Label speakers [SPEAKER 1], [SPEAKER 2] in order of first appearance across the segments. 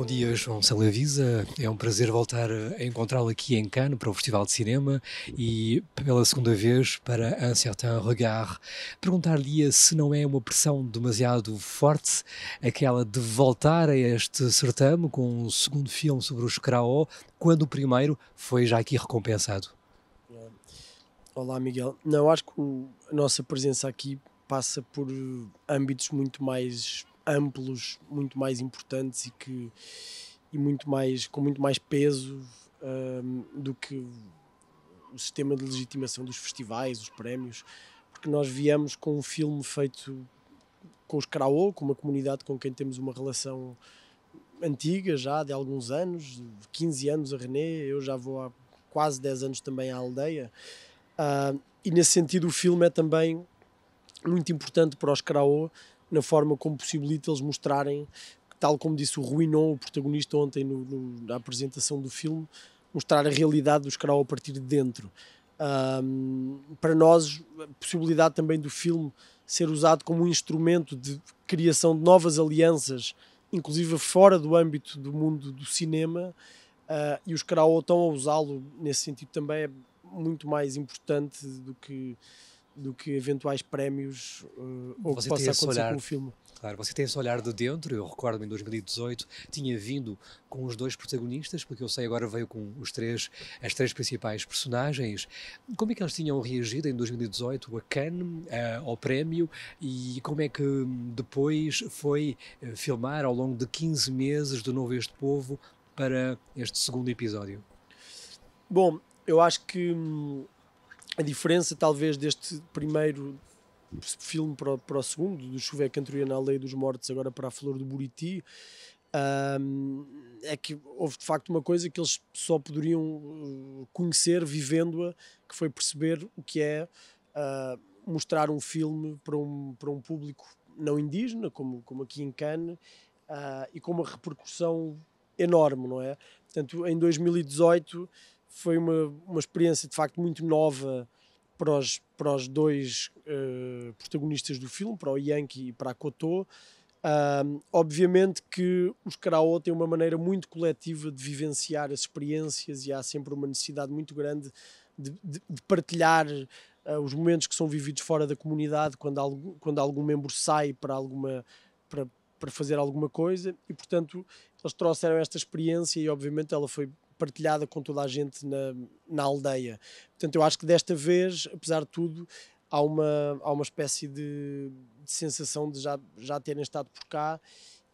[SPEAKER 1] Bom dia, João Salavisa. É um prazer voltar a encontrá-lo aqui em Cannes para o Festival de Cinema e pela segunda vez para Un Certain Regard. Perguntar-lhe se não é uma pressão demasiado forte aquela de voltar a este certame com um segundo filme sobre os Craó, quando o primeiro foi já aqui recompensado.
[SPEAKER 2] Olá, Miguel. Não, acho que a nossa presença aqui passa por eh, âmbitos muito mais amplos, muito mais importantes e que e muito mais com muito mais peso um, do que o sistema de legitimação dos festivais, os prémios, porque nós viemos com um filme feito com os Craô, com uma comunidade com quem temos uma relação antiga já de alguns anos, 15 anos a René, eu já vou há quase 10 anos também à aldeia. Uh, e nesse sentido o filme é também muito importante para os Craô, na forma como possibilita eles mostrarem, tal como disse o Ruinon, o protagonista ontem no, no, na apresentação do filme, mostrar a realidade do Scrawl a partir de dentro. Um, para nós, a possibilidade também do filme ser usado como um instrumento de criação de novas alianças, inclusive fora do âmbito do mundo do cinema, uh, e os Kraol estão a usá-lo nesse sentido também é muito mais importante do que do que eventuais prémios uh, ou você que possa acontecer olhar, com o filme.
[SPEAKER 1] Claro, você tem esse olhar de dentro, eu recordo-me em 2018 tinha vindo com os dois protagonistas, porque eu sei agora veio com os três, as três principais personagens. Como é que eles tinham reagido em 2018 a Cannes, uh, ao prémio, e como é que depois foi eh, filmar ao longo de 15 meses de novo este povo para este segundo episódio?
[SPEAKER 2] Bom, eu acho que... Hum, a diferença talvez deste primeiro filme para o, para o segundo, do Chuvé Cantoria na Lei dos Mortos, agora para a Flor do Buriti, um, é que houve de facto uma coisa que eles só poderiam eh, conhecer vivendo-a, que foi perceber o que é uh, mostrar um filme para um, para um público não indígena, como, como aqui em Cannes, uh, e com uma repercussão enorme, não é? Portanto, em 2018 foi uma, uma experiência de facto muito nova para os, para os dois uh, protagonistas do filme, para o Yankee e para a Cotô. Uh, obviamente que os karaô têm uma maneira muito coletiva de vivenciar as experiências e há sempre uma necessidade muito grande de, de, de partilhar uh, os momentos que são vividos fora da comunidade quando, algo, quando algum membro sai para alguma para, para fazer alguma coisa e portanto eles trouxeram esta experiência e obviamente ela foi partilhada com toda a gente na, na aldeia. Portanto, eu acho que desta vez, apesar de tudo, há uma, há uma espécie de, de sensação de já, já terem estado por cá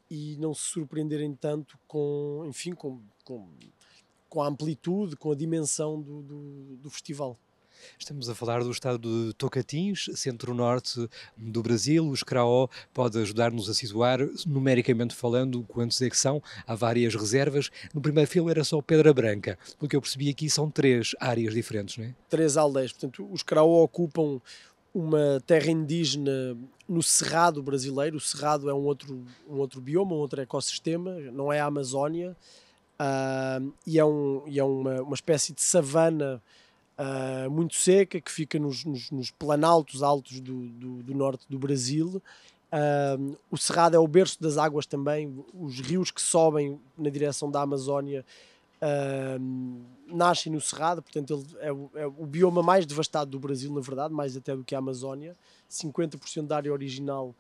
[SPEAKER 2] e não se surpreenderem tanto com, enfim, com, com, com a amplitude, com a dimensão do, do, do festival.
[SPEAKER 1] Estamos a falar do estado de Tocantins, centro-norte do Brasil. Os Escraó pode ajudar-nos a situar, numericamente falando, quantos é que são. Há várias reservas. No primeiro filme era só Pedra Branca. Pelo que eu percebi aqui, são três áreas diferentes, não é?
[SPEAKER 2] Três aldeias. Portanto, os Escraó ocupam uma terra indígena no Cerrado brasileiro. O Cerrado é um outro, um outro bioma, um outro ecossistema, não é a Amazónia. Uh, e é, um, e é uma, uma espécie de savana uh, muito seca, que fica nos, nos, nos planaltos altos do, do, do norte do Brasil. Uh, o Cerrado é o berço das águas também, os rios que sobem na direção da Amazónia uh, nascem no Cerrado, portanto ele é o, é o bioma mais devastado do Brasil, na verdade, mais até do que a Amazónia. 50% da área original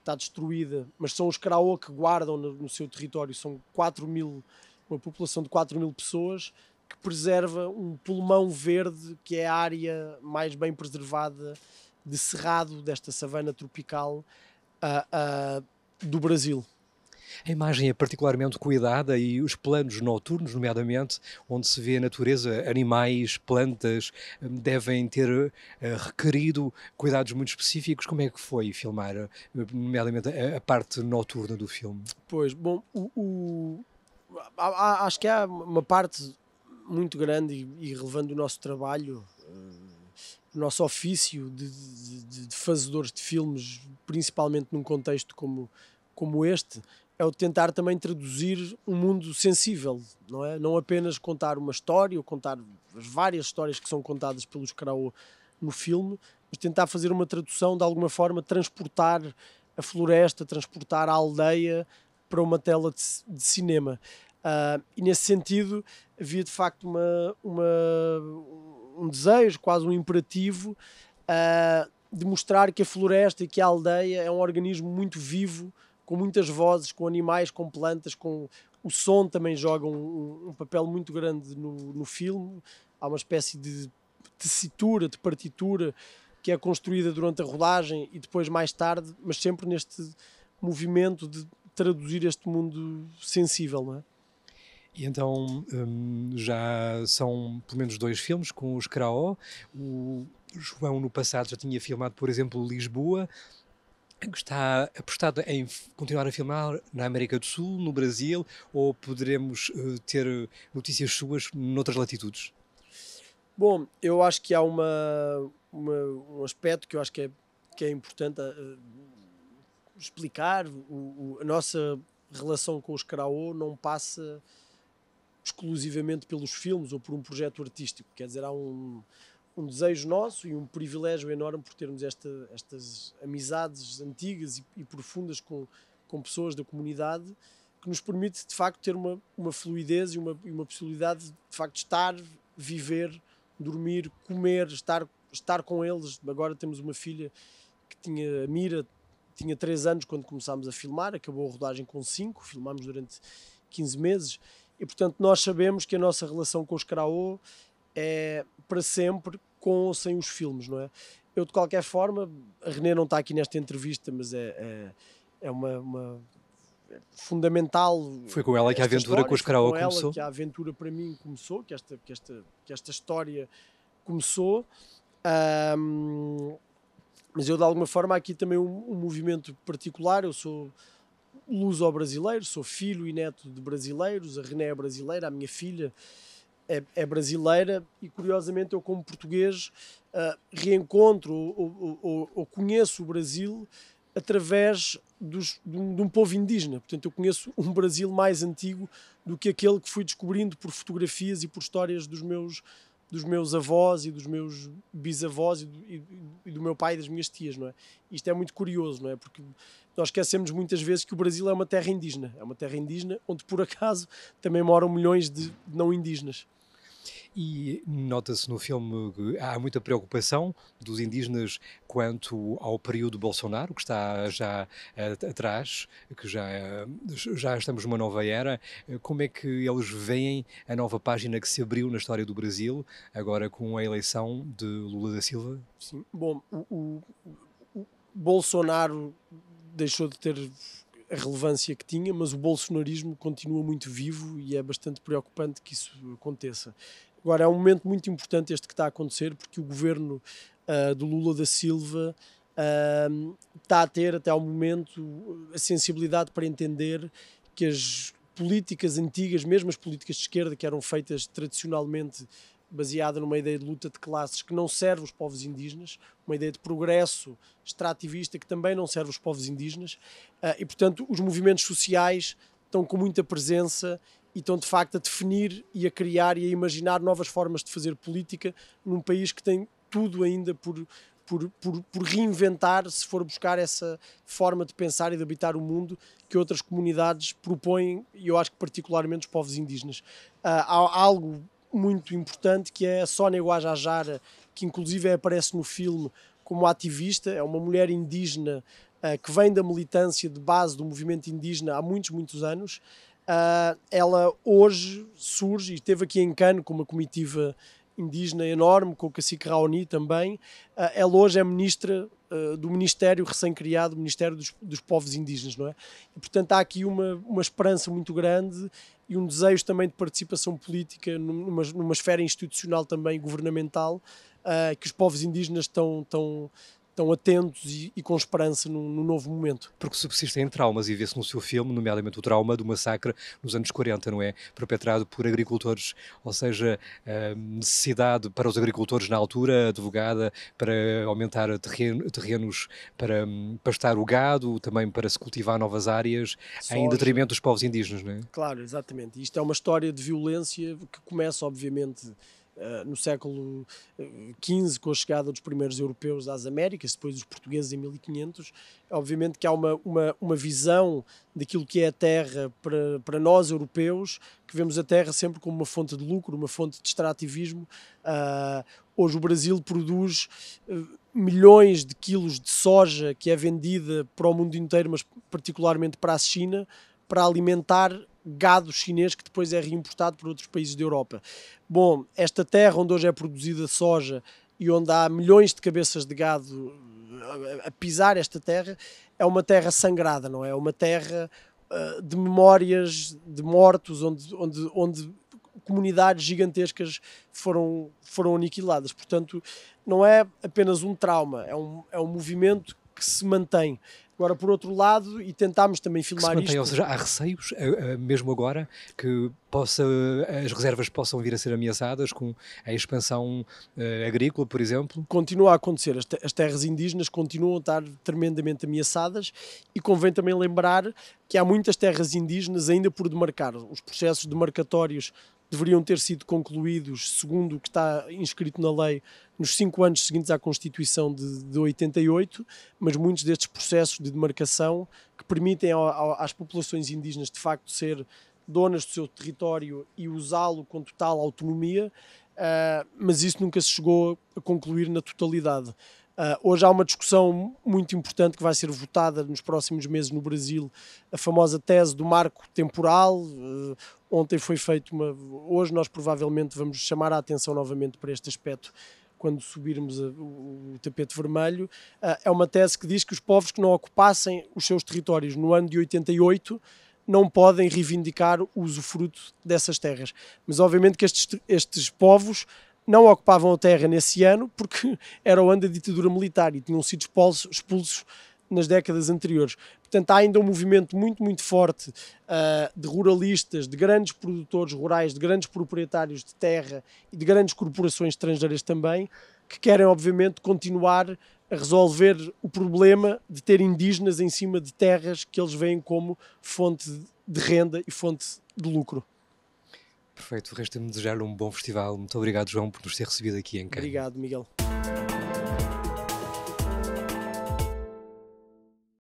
[SPEAKER 2] está destruída, mas são os Craô que guardam no, no, seu território, são 4 mil, uma população de 4 mil pessoas, que preserva um pulmão verde que é a área mais bem preservada de cerrado desta savana tropical uh, uh, do Brasil.
[SPEAKER 1] A imagem é particularmente cuidada e os planos noturnos, nomeadamente, onde se vê a natureza, animais, plantas, hum, devem ter ah, requerido cuidados muito específicos. Como é que foi filmar, nomeadamente, a, parte noturna do filme?
[SPEAKER 2] Pois, bom, o, o, acho que há uma parte muito grande e, e relevando o nosso trabalho, eh, o nosso ofício de, de, de, fazedores de filmes, principalmente num contexto como, como este, é o tentar também traduzir um mundo sensível, não é? Não apenas contar uma história ou contar as várias histórias que são contadas pelos Crow no filme, mas tentar fazer uma tradução de alguma forma, transportar a floresta, transportar a aldeia para uma tela de, de cinema. Uh, e nesse sentido havia de facto uma, uma, um desejo, quase um imperativo, uh, de mostrar que a floresta e que a aldeia é um organismo muito vivo, com muitas vozes, com animais, com plantas, com o som também joga um, um papel muito grande no, no filme. Há uma espécie de tessitura, de partitura que é construída durante a rodagem e depois mais tarde, mas sempre neste movimento de traduzir este mundo sensível, não é? E então
[SPEAKER 1] hum, já são pelo menos dois filmes com os Craó. O João, no passado, já tinha filmado, por exemplo, Lisboa. Está apostado em continuar a filmar na América do Sul, no Brasil, ou poderemos uh, ter notícias suas noutras latitudes?
[SPEAKER 2] Bom, eu acho que há uma, uma, um aspecto que eu acho que é, que é importante uh, explicar. O, o, a nossa relação com os Kraó não passa exclusivamente pelos filmes ou por um projeto artístico. Quer dizer, há um, um desejo nosso e um privilégio enorme por termos esta, estas amizades antigas e, e, profundas com, com pessoas da comunidade que nos permite, de facto, ter uma, uma fluidez e uma, e uma possibilidade de, de facto, estar, viver, dormir, comer, estar, estar com eles. Agora temos uma filha que tinha a Mira, tinha 3 anos quando começámos a filmar, acabou a rodagem com 5, filmámos durante 15 meses e, portanto, nós sabemos que a nossa relação com os Craô é para sempre com ou sem os filmes, não é? Eu, de qualquer forma, a René não está aqui nesta entrevista, mas é, é, é uma, uma fundamental. Foi com ela que a aventura história, com os Kraó com começou. que a aventura para mim começou, que esta, que esta, que esta história começou. Um, mas eu, de alguma forma, aqui também um, um movimento particular. Eu sou luso-brasileiro, sou filho e neto de brasileiros, a René é brasileira, a minha filha é, é brasileira e curiosamente eu como português uh, reencontro ou, ou, ou, conheço o Brasil através dos, de, um, de, um, povo indígena. Portanto, eu conheço um Brasil mais antigo do que aquele que fui descobrindo por fotografias e por histórias dos meus dos meus avós e dos meus bisavós e, e e do meu pai e das minhas tias, não é? Isto é muito curioso, não é? Porque nós esquecemos muitas vezes que o Brasil é uma terra indígena, é uma terra indígena onde por acaso também moram milhões de não indígenas.
[SPEAKER 1] E nota-se no filme que há muita preocupação dos indígenas quanto ao período Bolsonaro, que está já eh, atrás, que já, já estamos numa nova era. Como é que eles veem a nova página que se abriu na história do Brasil, agora com a eleição de Lula da Silva?
[SPEAKER 2] Sim, bom, o, o, o Bolsonaro deixou de ter a relevância que tinha, mas o bolsonarismo continua muito vivo e é bastante preocupante que isso aconteça. Agora, é um momento muito importante este que está a acontecer, porque o governo uh, ah, do Lula da Silva uh, está a ter, até ao momento, a sensibilidade para entender que as políticas antigas, mesmo as políticas de esquerda que eram feitas tradicionalmente baseada numa ideia de luta de classes que não serve os povos indígenas, uma ideia de progresso extrativista que também não serve os povos indígenas, ah, e portanto os movimentos sociais estão com muita presença e estão de facto a definir e a criar e a imaginar novas formas de fazer política num país que tem tudo ainda por, por, por, por, reinventar se for buscar essa forma de pensar e de habitar o mundo que outras comunidades propõem, e eu acho que particularmente os povos indígenas. Uh, há algo muito importante que é a Sónia Guajajara, que inclusive aparece no filme como ativista, é uma mulher indígena uh, que vem da militância de base do movimento indígena há muitos, muitos anos Uh, ela hoje surge e esteve aqui em Cano com uma comitiva indígena enorme, com o cacique Raoni também. Uh, ela hoje é ministra uh, do Ministério recém-criado, o Ministério dos, dos, Povos Indígenas, não é? E, portanto, há aqui uma, uma esperança muito grande e um desejo também de participação política numa, numa esfera institucional também governamental que os povos indígenas estão, estão estão atentos e, e com esperança no, novo momento. Porque subsistem
[SPEAKER 1] traumas e vê-se no seu filme, nomeadamente o trauma do massacre nos anos 40, não é? Perpetrado por agricultores, ou seja, eh, necessidade para os agricultores na altura, advogada, para aumentar terreno, terrenos para hum, pastar o gado, também para se cultivar novas áreas, Soja. em detrimento dos povos indígenas, não é?
[SPEAKER 2] Claro, exatamente. Isto é uma história de violência que começa, obviamente, eh, no século XV, eh, com a chegada dos primeiros europeus às Américas, depois dos portugueses em 1500, obviamente que há uma, uma, uma visão daquilo que é a terra para, para nós europeus, que vemos a terra sempre como uma fonte de lucro, uma fonte de extrativismo. Uh, hoje o Brasil produz eh, milhões de quilos de soja que é vendida para o mundo inteiro, mas particularmente para a China, para alimentar gado chinês que depois é reimportado para outros países da Europa. Bom, esta terra onde hoje é produzida soja e onde há milhões de cabeças de gado eh, a pisar esta terra, é uma terra sangrada, não é? É uma terra uh, de memórias de mortos, onde, onde, onde comunidades gigantescas foram, foram aniquiladas. Portanto, não é apenas um trauma, é um, é um movimento que se mantém. Agora, por outro lado, e tentámos também filmar se mantém, isto. Ou seja, há
[SPEAKER 1] receios, eh, eh, mesmo agora, que possa, as
[SPEAKER 2] reservas possam vir a ser ameaçadas com a expansão uh, agrícola, por exemplo? Continua a acontecer. as terras indígenas continuam a estar tremendamente ameaçadas e convém também lembrar que há muitas terras indígenas ainda por demarcar. Os processos demarcatórios deveriam ter sido concluídos, segundo o que está inscrito na lei, nos cinco anos seguintes à Constituição de, de 88, mas muitos destes processos de demarcação que permitem às populações indígenas de facto ser donas do seu território e usá-lo com total autonomia, uh, mas isso nunca se chegou a concluir na totalidade. Uh, hoje há uma discussão muito importante que vai ser votada nos próximos meses no Brasil, a famosa tese do marco temporal, uh, Ontem foi feito uma. Hoje nós provavelmente vamos chamar a atenção novamente para este aspecto quando subirmos o tapete vermelho, ah, é uma tese que diz que os povos que não ocupassem os seus territórios no ano de 88 não podem reivindicar o usufruto dessas terras. Mas obviamente que estes, estes povos não ocupavam a terra nesse ano porque era o ano da ditadura militar e tinham sido expulsos, expulsos nas décadas anteriores. Portanto, há ainda um movimento muito, muito forte uh, de ruralistas, de grandes produtores rurais, de grandes proprietários de terra e de grandes corporações estrangeiras também, que querem, obviamente, continuar a resolver o problema de ter indígenas em cima de terras que eles veem como fonte de renda e fonte de lucro.
[SPEAKER 1] Perfeito, resta-me desejar um bom festival. Muito obrigado, João, por nos ter recebido aqui em Cannes.
[SPEAKER 2] Obrigado, Miguel.